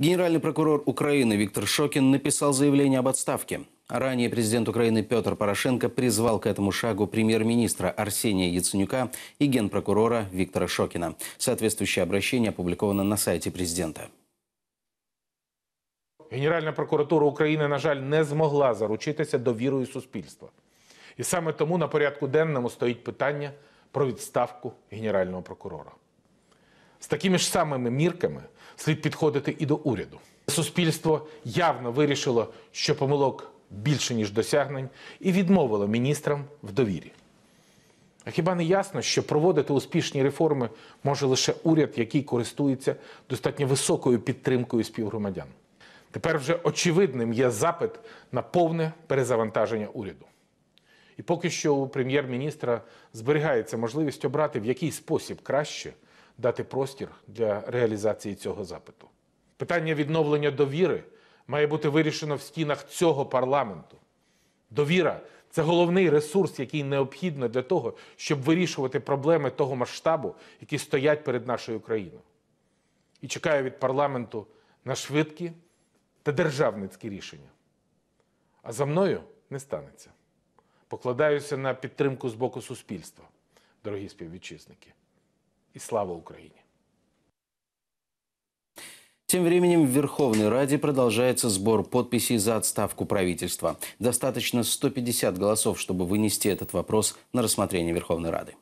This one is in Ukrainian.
Генеральный прокурор Украины Виктор Шокин написал заявление об отставке. Ранее президент Украины Петр Порошенко призвал к этому шагу премьер-министра Арсения Яценюка и генпрокурора Виктора Шокина. Соответствующее обращение опубликовано на сайте президента. Генеральная прокуратура Украины, на жаль, не смогла заручиться довірою суспільства. и саме тому на порядку денному стоит питання про відставку генерального прокурора. з такими ж самими мірками слід підходити і до уряду. Суспільство явно вирішило, що помилок більше ніж досягнень, і відмовило міністрам в довірі. А хіба не ясно, що проводити успішні реформи може лише уряд, який користується достатньо високою підтримкою співгромадян? Тепер вже очевидним є запит на повне перезавантаження уряду. І поки що у прем'єр-міністра зберігається можливість обрати, в який спосіб краще дати простір для реалізації цього запиту. Питання відновлення довіри має бути вирішено в стінах цього парламенту. Довіра це головний ресурс, який необхідно для того, щоб вирішувати проблеми того масштабу, які стоять перед нашою країною. І чекаю від парламенту на швидкі та державницькі рішення. А за мною не станеться. Покладаюся на підтримку з боку суспільства, дорогі співвітчизники. и слава Украине! Тем временем в Верховной Раде продолжается сбор подписей за отставку правительства. Достаточно 150 голосов, чтобы вынести этот вопрос на рассмотрение Верховной Рады.